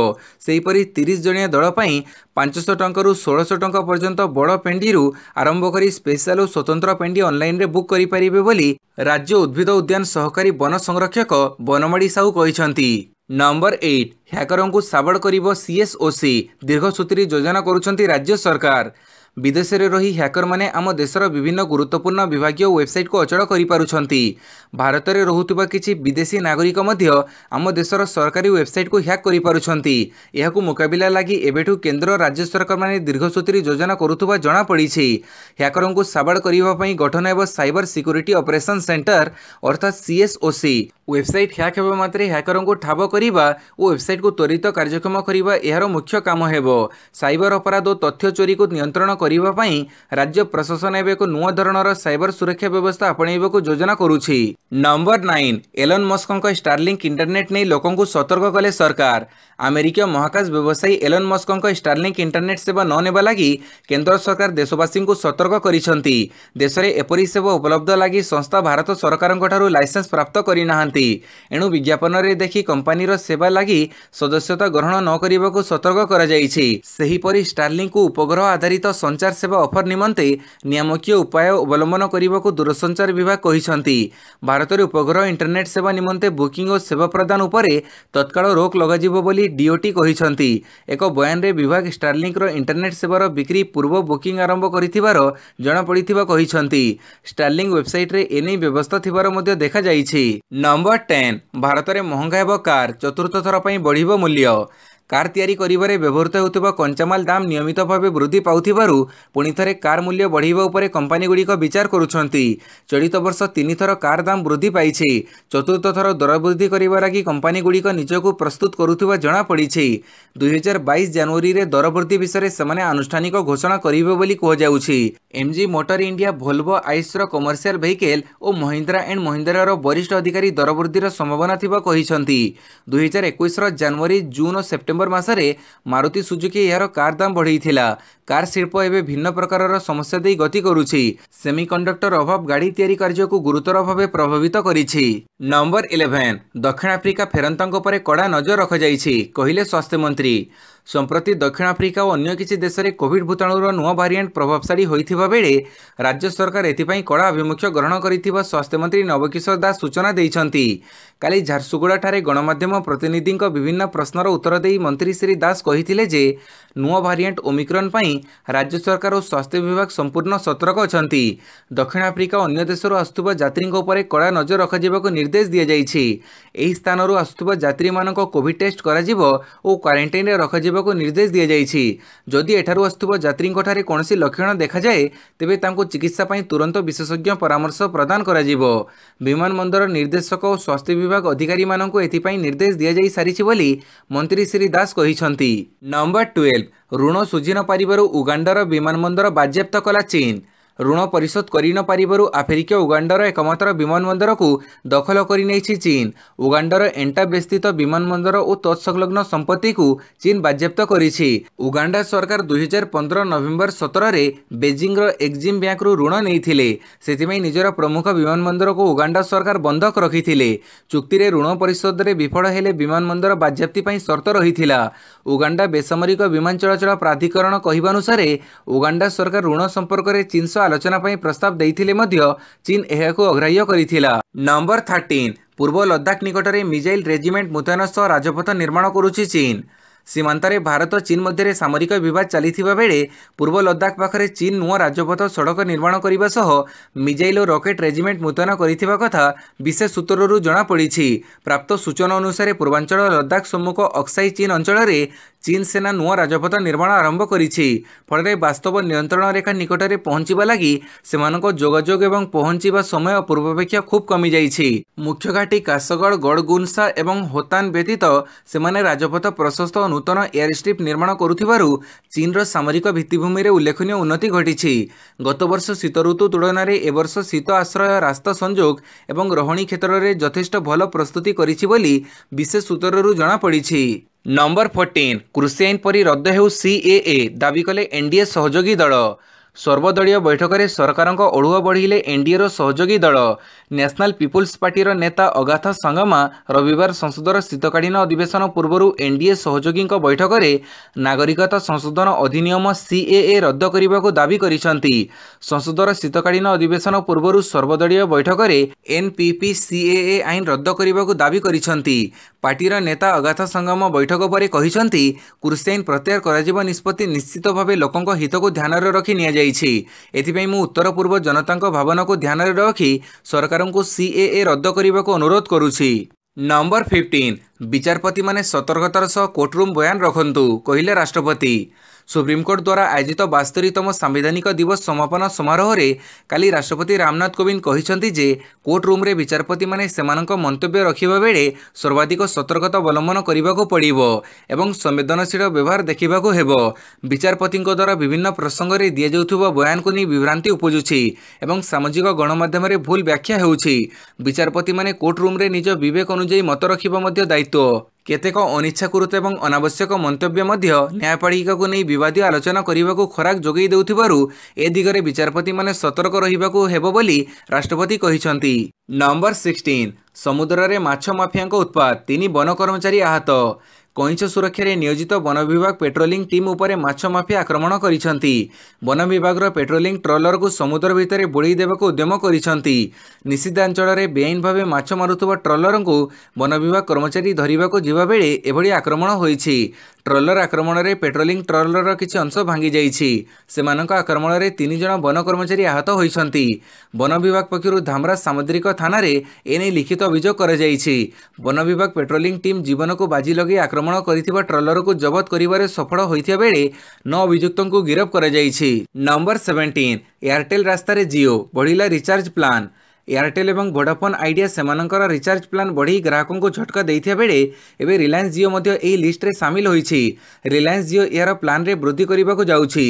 ସେହିପରି ତିରିଶ ଜଣିଆ ଦଳ ପାଇଁ ପାଞ୍ଚଶହ ଟଙ୍କାରୁ ଷୋହଳଶହ ଟଙ୍କା ପର୍ଯ୍ୟନ୍ତ ବଡ଼ ପେଣ୍ଡିରୁ ଆରମ୍ଭ କରି ସ୍ପେଶାଲ ଓ ସ୍ୱତନ୍ତ୍ର ପେଣ୍ଡି ଅନ୍ଲାଇନ୍ରେ ବୁକ୍ କରିପାରିବେ ବୋଲି ରାଜ୍ୟ ଉଦ୍ଭିଦ ଉଦ୍ୟାନ ସହକାରୀ ବନ ସଂରକ୍ଷକ ବନମାଳୀ ସାହୁ କହିଛନ୍ତି ନମ୍ବର ଏଇଟ୍ ହ୍ୟାକରଙ୍କୁ ସାବଡ଼ କରିବ ସିଏସ୍ଓସି ଦୀର୍ଘସୂତ୍ରୀ ଯୋଜନା କରୁଛନ୍ତି ରାଜ୍ୟ ସରକାର ବିଦେଶରେ ରହି ହ୍ୟାକରମାନେ ଆମ ଦେଶର ବିଭିନ୍ନ ଗୁରୁତ୍ୱପୂର୍ଣ୍ଣ ବିଭାଗୀୟ ୱେବସାଇଟ୍କୁ ଅଚଳ କରିପାରୁଛନ୍ତି ଭାରତରେ ରହୁଥିବା କିଛି ବିଦେଶୀ ନାଗରିକ ମଧ୍ୟ ଆମ ଦେଶର ସରକାରୀ ୱେବସାଇଟ୍କୁ ହ୍ୟାକ୍ କରିପାରୁଛନ୍ତି ଏହାକୁ ମୁକାବିଲା ଲାଗି ଏବେଠୁ କେନ୍ଦ୍ର ରାଜ୍ୟ ସରକାରମାନେ ଦୀର୍ଘସୂତ୍ରୀ ଯୋଜନା କରୁଥିବା ଜଣାପଡ଼ିଛି ହ୍ୟାକରଙ୍କୁ ସାବାଡ଼ କରିବା ପାଇଁ ଗଠନ ହେବ ସାଇବର ସିକ୍ୟୁରିଟି ଅପରେସନ୍ ସେଣ୍ଟର ଅର୍ଥାତ୍ ସିଏସ୍ଓସି ୱେବସାଇଟ୍ ହ୍ୟାକ୍ ହେବା ମାତ୍ରେ ହ୍ୟାକରଙ୍କୁ ଠାବ କରିବା ଓ ୱେବସାଇଟ୍କୁ ତ୍ୱରିତ କାର୍ଯ୍ୟକ୍ଷମ କରିବା ଏହାର ମୁଖ୍ୟ କାମ ହେବ ସାଇବର ଅପରାଧ ଓ ତଥ୍ୟ ଚୋରିକୁ ନିୟନ୍ତ୍ରଣ କରିବା ପାଇଁ ରାଜ୍ୟ ପ୍ରଶାସନ ଏବେ ଏକ ନୂଆ ଧରଣର ସାଇବର ସୁରକ୍ଷା ବ୍ୟବସ୍ଥା ଆପଣେଇବାକୁ ଯୋଜନା କରୁଛି ନମ୍ବର ନାଇନ୍ ଏଲନ୍ ମସ୍କଙ୍କ ଷ୍ଟାର୍ଲିଙ୍କ ଇଣ୍ଟରନେଟ୍ ନେଇ ଲୋକଙ୍କୁ ସତର୍କ କଲେ ସରକାର ଆମେରିକୀୟ ମହାକାଶ ବ୍ୟବସାୟୀ ଏଲନ୍ ମସ୍କଙ୍କ ଷ୍ଟାର୍ଲିଙ୍କ ଇଣ୍ଟରନେଟ୍ ସେବା ନ ନେବା ଲାଗି କେନ୍ଦ୍ର ସରକାର ଦେଶବାସୀଙ୍କୁ ସତର୍କ ସତର୍କ କରିଛନ୍ତି ଦେଶରେ ଏପରି ସେବା ଉପଲବ୍ଧ ଲାଗି ସଂସ୍ଥା ଭାରତ ସରକାରଙ୍କଠାରୁ ଲାଇସେନ୍ସ ପ୍ରାପ୍ତ କରିନାହାନ୍ତି ଏଣୁ ବିଜ୍ଞାପନରେ ଦେଖି କମ୍ପାନୀର ସେବା ଲାଗି ସଦସ୍ୟତା ଗ୍ରହଣ ନ କରିବାକୁ ସତର୍କ କରାଯାଇଛି ସେହିପରି ଷ୍ଟାର୍ଲିଙ୍କୁ ଉପଗ୍ରହ ଆଧାରିତ ସଞ୍ଚାର ସେବା ଅଫର୍ ନିମନ୍ତେ ନିୟାମକୀୟ ଉପାୟ ଅବଲମ୍ବନ କରିବାକୁ ଦୂରସଞ୍ଚାର ବିଭାଗ କହିଛନ୍ତି ଭାରତରେ ଉପଗ୍ରହ ଇଣ୍ଟରନେଟ୍ ସେବା ନିମନ୍ତେ ବୁକିଂ ଓ ସେବା ପ୍ରଦାନ ଉପରେ ତତ୍କାଳ ରୋକ ଲଗାଯିବ ବୋଲି ଡିଓଟି କହିଛନ୍ତି ଏକ ବୟାନରେ ବିଭାଗ ଷ୍ଟାର୍ଲିଙ୍କର ଇଣ୍ଟରନେଟ୍ ସେବାର ବିକ୍ରି ପୂର୍ବ ବୁକିଂ ଆରମ୍ଭ କରିଥିବାର ଜଣାପଡ଼ିଥିବା କହିଛନ୍ତି ଷ୍ଟାର୍ଲିଂ ୱେବସାଇଟ୍ରେ ଏନେଇ ବ୍ୟବସ୍ଥା ଥିବାର ମଧ୍ୟ ଦେଖାଯାଇଛି ନମ୍ବର ଟେନ୍ ଭାରତରେ ମହଙ୍ଗା ହେବ କାର୍ ଚତୁର୍ଥ ଥର ପାଇଁ ବଢ଼ିବ ମୂଲ୍ୟ কার তৈরি করবার ব্যবহৃত হেউথিবা কঞ্চামাল দাম নিয়মিত ভাবে বৃদ্ধি পাওয়ার পুঁথরে কার মূল্য বড়াইবা উপরে কোম্পানিগুড়ি বিচার করছেন চলিত বর্ষ তিন থর কার দাম বৃদ্ধি পাইছে চতুর্থ থর দর বৃদ্ধি করা লাগি কোম্পানিগুড়ি নিজকে প্রস্তুত করুবা জনাপড়ছে দুই হাজার বাইশ জানুয়ারি দর বৃদ্ধি বিষয়ে সে আনুষ্ঠানিক ঘোষণা করবে বলে কুহযাচ্ছে MG motor India Volvo Eicher commercial vehicle ও মহিন্দ্রা এন্ড মহিন্দ্রার বরিষ্ঠ অধিকারী দর বৃদ্ধির সম্ভাবনা থাকা দুই হাজার একুশর জানুয়ারি জুন ও সেপ্টেম্বর ଡିସେମ୍ବର ମାସରେ ମାରୁତି ସୁଜୁକି ଏହାର କାର୍ ଦାମ ବଢ଼େଇଥିଲା କାର୍ ଶିଳ୍ପ ଏବେ ଭିନ୍ନ ପ୍ରକାରର ସମସ୍ୟା ଦେଇ ଗତି କରୁଛି ସେମିକଣ୍ଡକ୍ଟର ଅଭାବ ଗାଡ଼ି ତିଆରି କାର୍ଯ୍ୟକୁ ଗୁରୁତର ଭାବେ ପ୍ରଭାବିତ କରିଛି ନମ୍ବର ଇଲେଭେନ୍ ଦକ୍ଷିଣ ଆଫ୍ରିକା ଫେରନ୍ତାଙ୍କ ଉପରେ କଡ଼ା ନଜର ରଖାଯାଇଛି କହିଲେ ସ୍ୱାସ୍ଥ୍ୟମନ୍ତ୍ରୀ ସମ୍ପ୍ରତି ଦକ୍ଷିଣ ଆଫ୍ରିକା ଓ ଅନ୍ୟ କିଛି ଦେଶରେ କୋଭିଡ୍ ଭୂତାଣୁର ନୂଆ ଭାରିଏଣ୍ଟ ପ୍ରଭାବଶାଳୀ ହୋଇଥିବା ବେଳେ ରାଜ୍ୟ ସରକାର ଏଥିପାଇଁ କଡ଼ା ଆଭିମୁଖ୍ୟ ଗ୍ରହଣ କରିଥିବା ସ୍ୱାସ୍ଥ୍ୟମନ୍ତ୍ରୀ ନବକିଶୋର ଦାସ ସୂଚନା ଦେଇଛନ୍ତି କାଲି ଝାରସୁଗୁଡ଼ାଠାରେ ଗଣମାଧ୍ୟମ ପ୍ରତିନିଧିଙ୍କ ବିଭିନ୍ନ ପ୍ରଶ୍ନର ଉତ୍ତର ଦେଇ ମନ୍ତ୍ରୀ ଶ୍ରୀ ଦାସ କହିଥିଲେ ଯେ ନୂଆ ଭାରିଏଣ୍ଟ ଓମିକ୍ରନ୍ ପାଇଁ ରାଜ୍ୟ ସରକାର ଓ ସ୍ୱାସ୍ଥ୍ୟ ବିଭାଗ ସମ୍ପୂର୍ଣ୍ଣ ସତର୍କ ଅଛନ୍ତି ଦକ୍ଷିଣ ଆଫ୍ରିକା ଅନ୍ୟ ଦେଶରୁ ଆସୁଥିବା ଯାତ୍ରୀଙ୍କ ଉପରେ କଡ଼ା ନଜର ରଖାଯିବାକୁ ନିର୍ଦ୍ଦେଶ ଦିଆଯାଇଛି ଏହି ସ୍ଥାନରୁ ଆସୁଥିବା ଯାତ୍ରୀମାନଙ୍କ କୋଭିଡ୍ ଟେଷ୍ଟ କରାଯିବ ଓ କ୍ୱାରେଣ୍ଟାଇନ୍ରେ ରଖାଯିବ କରିବାକୁ ନିର୍ଦ୍ଦେଶ ଦିଆଯାଇଛି ଯଦି ଏଠାରୁ ଆସୁଥିବା ଯାତ୍ରୀଙ୍କଠାରେ କୌଣସି ଲକ୍ଷଣ ଦେଖାଯାଏ ତେବେ ତାଙ୍କୁ ଚିକିତ୍ସା ପାଇଁ ତୁରନ୍ତ ବିଶେଷଜ୍ଞ ପରାମର୍ଶ ପ୍ରଦାନ କରାଯିବ ବିମାନବନ୍ଦର ନିର୍ଦ୍ଦେଶକ ଓ ସ୍ୱାସ୍ଥ୍ୟ ବିଭାଗ ଅଧିକାରୀମାନଙ୍କୁ ଏଥିପାଇଁ ନିର୍ଦ୍ଦେଶ ଦିଆଯାଇ ସାରିଛି ବୋଲି ମନ୍ତ୍ରୀ ଶ୍ରୀ ଦାସ କହିଛନ୍ତି ନମ୍ବର ଟୁଏଲ୍ଭ ଋଣ ଶୁଝି ନପାରିବାରୁ ଉଗାଣ୍ଡାର ବିମାନବନ୍ଦର ବାଜ୍ୟାପ୍ତ କଲା ଚୀନ୍ ଋଣ ପରିଶୋଧ କରିନପାରିବାରୁ ଆଫ୍ରିକୀୟ ଉଗାଣ୍ଡର ଏକମାତ୍ର ବିମାନ ବନ୍ଦରକୁ ଦଖଲ କରିନେଇଛି ଚୀନ ଉଗାଣ୍ଡର ଏଣ୍ଟାବ୍ୟସ୍ତିତ ବିମାନ ବନ୍ଦର ଓ ତତ୍ସଂଲଗ୍ନ ସମ୍ପତ୍ତିକୁ ଚୀନ ବାଜ୍ୟାପ୍ତ କରିଛି ଉଗାଣ୍ଡା ସରକାର ଦୁଇହଜାର ପନ୍ଦର ନଭେମ୍ବର ସତରରେ ବେଜିଂର ଏକ୍ଜିମ୍ ବ୍ୟାଙ୍କରୁ ଋଣ ନେଇଥିଲେ ସେଥିପାଇଁ ନିଜର ପ୍ରମୁଖ ବିମାନ ବନ୍ଦରକୁ ଉଗାଣ୍ଡା ସରକାର ବନ୍ଧକ ରଖିଥିଲେ ଚୁକ୍ତିରେ ଋଣ ପରିଶୋଧରେ ବିଫଳ ହେଲେ ବିମାନ ବନ୍ଦର ବାଜ୍ୟାପ୍ତି ପାଇଁ ସର୍ତ୍ତ ରହିଥିଲା ଉଗାଣ୍ଡା ବେସାମରିକ ବିମାନ ଚଳାଚଳ ପ୍ରାଧିକରଣ କହିବା ଅନୁସାରେ ଉଗାଣ୍ଡା ସରକାର ଋଣ ସମ୍ପର୍କରେ ଚୀନ ସହ ଆଲୋଚନା ପାଇଁ ପ୍ରସ୍ତାବ ଦେଇଥିଲେ ମଧ୍ୟ ଚୀନ ଏହାକୁ ଅଗ୍ରାହ୍ୟ କରିଥିଲା ନମ୍ବର ଥାର୍ଟିନ୍ ପୂର୍ବ ଲଦାଖ ନିକଟରେ ମିଜାଇଲ୍ ରେଜିମେଣ୍ଟ ମୁତୟନ ସହ ରାଜପଥ ନିର୍ମାଣ କରୁଛି ଚୀନ୍ ସୀମାନ୍ତରେ ଭାରତ ଚୀନ୍ ମଧ୍ୟରେ ସାମରିକ ବିବାଦ ଚାଲିଥିବା ବେଳେ ପୂର୍ବ ଲଦାଖ ପାଖରେ ଚୀନ୍ ନୂଆ ରାଜପଥ ସଡ଼କ ନିର୍ମାଣ କରିବା ସହ ମିଜାଇଲ୍ ଓ ରକେଟ୍ ରେଜିମେଣ୍ଟ ମୁତୟନ କରିଥିବା କଥା ବିଶେଷ ସୂତ୍ରରୁ ଜଣାପଡ଼ିଛି ପ୍ରାପ୍ତ ସୂଚନା ଅନୁସାରେ ପୂର୍ବାଞ୍ଚଳ ଲଦାଖ ସମ୍ମୁଖ ଅକ୍ସାଇ ଚୀନ୍ ଅଞ୍ଚଳରେ ଚୀନ୍ ସେନା ନୂଆ ରାଜପଥ ନିର୍ମାଣ ଆରମ୍ଭ କରିଛି ଫଳରେ ବାସ୍ତବ ନିୟନ୍ତ୍ରଣ ରେଖା ନିକଟରେ ପହଞ୍ଚିବା ଲାଗି ସେମାନଙ୍କ ଯୋଗାଯୋଗ ଏବଂ ପହଞ୍ଚିବା ସମୟ ପୂର୍ବାପେକ୍ଷା ଖୁବ୍ କମିଯାଇଛି ମୁଖ୍ୟ ଘାଟି କାଶଗଡ଼ ଗଡ଼ଗୁନ୍ସା ଏବଂ ହୋତାନ୍ ବ୍ୟତୀତ ସେମାନେ ରାଜପଥ ପ୍ରଶସ୍ତ ଅନୁ ନୂତନ ଏୟାରଷ୍ଟ୍ରିପ୍ ନିର୍ମାଣ କରୁଥିବାରୁ ଚୀନ୍ର ସାମରିକ ଭିତ୍ତିଭୂମିରେ ଉଲ୍ଲେଖନୀୟ ଉନ୍ନତି ଘଟିଛି ଗତବର୍ଷ ଶୀତ ଋତୁ ତୁଳନାରେ ଏବର୍ଷ ଶୀତ ଆଶ୍ରୟ ରାସ୍ତା ସଂଯୋଗ ଏବଂ ରହଣି କ୍ଷେତ୍ରରେ ଯଥେଷ୍ଟ ଭଲ ପ୍ରସ୍ତୁତି କରିଛି ବୋଲି ବିଶେଷ ସୂତ୍ରରୁ ଜଣାପଡ଼ିଛି ନମ୍ବର ଫୋର୍ଟିନ୍ କୃଷି ଆଇନ ପରି ରଦ୍ଦ ହେଉ ସିଏଏ ଦାବି କଲେ ଏନ୍ଡିଏ ସହଯୋଗୀ ଦଳ ସର୍ବଦଳୀୟ ବୈଠକରେ ସରକାରଙ୍କ ଓଳୁଆ ବଢ଼ିଲେ ଏନ୍ଡିଏର ସହଯୋଗୀ ଦଳ ନ୍ୟାସନାଲ୍ ପିପୁଲ୍ସ ପାର୍ଟିର ନେତା ଅଗାଥା ସଙ୍ଗମା ରବିବାର ସଂସଦର ଶୀତକାଳୀନ ଅଧିବେଶନ ପୂର୍ବରୁ ଏନ୍ଡିଏ ସହଯୋଗୀଙ୍କ ବୈଠକରେ ନାଗରିକତା ସଂଶୋଧନ ଅଧିନିୟମ ସିଏଏ ରଦ୍ଦ କରିବାକୁ ଦାବି କରିଛନ୍ତି ସଂସଦର ଶୀତକାଳୀନ ଅଧିବେଶନ ପୂର୍ବରୁ ସର୍ବଦଳୀୟ ବୈଠକରେ ଏନ୍ପିପି ସିଏଏ ଆଇନ ରଦ୍ଦ କରିବାକୁ ଦାବି କରିଛନ୍ତି ପାର୍ଟିର ନେତା ଅଗାଥ ସଙ୍ଗମ ବୈଠକ ପରେ କହିଛନ୍ତି କୃଷି ଆଇନ ପ୍ରତ୍ୟାହାର କରାଯିବା ନିଷ୍ପତ୍ତି ନିଶ୍ଚିତ ଭାବେ ଲୋକଙ୍କ ହିତକୁ ଧ୍ୟାନରେ ରଖି ନିଆଯାଇଛି ଏଥିପାଇଁ ମୁଁ ଉତ୍ତର ପୂର୍ବ ଜନତାଙ୍କ ଭାବନାକୁ ଧ୍ୟାନରେ ରଖି ସରକାରଙ୍କୁ ସିଏଏ ରଦ୍ଦ କରିବାକୁ ଅନୁରୋଧ କରୁଛି ନମ୍ବର ଫିଫ୍ଟିନ୍ ବିଚାରପତିମାନେ ସତର୍କତାର ସହ କୋର୍ଟରୁମ୍ ବୟାନ ରଖନ୍ତୁ କହିଲେ ରାଷ୍ଟ୍ରପତି ସୁପ୍ରିମକୋର୍ଟ ଦ୍ୱାରା ଆୟୋଜିତ ବାସ୍ତରୀତମ ସାମ୍ବିଧାନିକ ଦିବସ ସମାପନ ସମାରୋହରେ କାଲି ରାଷ୍ଟ୍ରପତି ରାମନାଥ କୋବିନ୍ଦ କହିଛନ୍ତି ଯେ କୋର୍ଟରୁମ୍ରେ ବିଚାରପତିମାନେ ସେମାନଙ୍କ ମନ୍ତବ୍ୟ ରଖିବା ବେଳେ ସର୍ବାଧିକ ସତର୍କତା ଅବଲମ୍ବନ କରିବାକୁ ପଡ଼ିବ ଏବଂ ସମ୍ବେଦନଶୀଳ ବ୍ୟବହାର ଦେଖିବାକୁ ହେବ ବିଚାରପତିଙ୍କ ଦ୍ୱାରା ବିଭିନ୍ନ ପ୍ରସଙ୍ଗରେ ଦିଆଯାଉଥିବା ବୟାନକୁ ନେଇ ବିଭ୍ରାନ୍ତି ଉପୁଜୁଛି ଏବଂ ସାମାଜିକ ଗଣମାଧ୍ୟମରେ ଭୁଲ ବ୍ୟାଖ୍ୟା ହେଉଛି ବିଚାରପତିମାନେ କୋର୍ଟରୁମ୍ରେ ନିଜ ବିବେକ ଅନୁଯାୟୀ ମତ ରଖିବା ମଧ୍ୟ ଦାୟିତ୍ୱ କେତେକ ଅନିଚ୍ଛାକୃତ ଏବଂ ଅନାବଶ୍ୟକ ମନ୍ତବ୍ୟ ମଧ୍ୟ ନ୍ୟାୟପାଳିକାକୁ ନେଇ ବିବାଦୀୟ ଆଲୋଚନା କରିବାକୁ ଖୋରାକ ଯୋଗାଇ ଦେଉଥିବାରୁ ଏ ଦିଗରେ ବିଚାରପତିମାନେ ସତର୍କ ରହିବାକୁ ହେବ ବୋଲି ରାଷ୍ଟ୍ରପତି କହିଛନ୍ତି ନମ୍ବର ସିକ୍ସଟିନ୍ ସମୁଦ୍ରରେ ମାଛ ମାଫିଆଙ୍କ ଉତ୍ପାତ ତିନି ବନ କର୍ମଚାରୀ ଆହତ କଇଁଚ ସୁରକ୍ଷାରେ ନିୟୋଜିତ ବନ ବିଭାଗ ପେଟ୍ରୋଲିଂ ଟିମ୍ ଉପରେ ମାଛ ମାଫିଆ ଆକ୍ରମଣ କରିଛନ୍ତି ବନ ବିଭାଗର ପେଟ୍ରୋଲିଂ ଟ୍ରଲରକୁ ସମୁଦ୍ର ଭିତରେ ବୁଡ଼େଇ ଦେବାକୁ ଉଦ୍ୟମ କରିଛନ୍ତି ନିଷିଦ୍ଧାଞ୍ଚଳରେ ବେଆଇନ ଭାବେ ମାଛ ମାରୁଥିବା ଟ୍ରଲରଙ୍କୁ ବନ ବିଭାଗ କର୍ମଚାରୀ ଧରିବାକୁ ଯିବାବେଳେ ଏଭଳି ଆକ୍ରମଣ ହୋଇଛି ଟ୍ରଲର ଆକ୍ରମଣରେ ପେଟ୍ରୋଲିଂ ଟ୍ରଲରର କିଛି ଅଂଶ ଭାଙ୍ଗିଯାଇଛି ସେମାନଙ୍କ ଆକ୍ରମଣରେ ତିନି ଜଣ ବନ କର୍ମଚାରୀ ଆହତ ହୋଇଛନ୍ତି ବନ ବିଭାଗ ପକ୍ଷରୁ ଧାମରା ସାମୁଦ୍ରିକ ଥାନାରେ ଏନେଇ ଲିଖିତ ଅଭିଯୋଗ କରାଯାଇଛି ବନ ବିଭାଗ ପେଟ୍ରୋଲିଂ ଟିମ୍ ଜୀବନକୁ ବାଜି ଲଗାଇ ଆକ୍ରମଣ আক্রমণ করে ট্রলরক জবত করবার সফল হয়ে বেড়ে ন অভিযুক্ত গিরফ করা যাই নম্বর সেভেন্টিন এয়ারটেল রাস্তায় জিও বড়া রিচার্জ প্লান ଏୟାରଟେଲ୍ ଏବଂ ଭୋଡାଫୋନ୍ ଆଇଡ଼ିଆ ସେମାନଙ୍କର ରିଚାର୍ଜ ପ୍ଲାନ୍ ବଢ଼େଇ ଗ୍ରାହକଙ୍କୁ ଝଟକା ଦେଇଥିବା ବେଳେ ଏବେ ରିଲାଏନ୍ସ ଜିଓ ମଧ୍ୟ ଏହି ଲିଷ୍ଟରେ ସାମିଲ ହୋଇଛି ରିଲାଏନ୍ସ ଜିଓ ଏହାର ପ୍ଲାନ୍ରେ ବୃଦ୍ଧି କରିବାକୁ ଯାଉଛି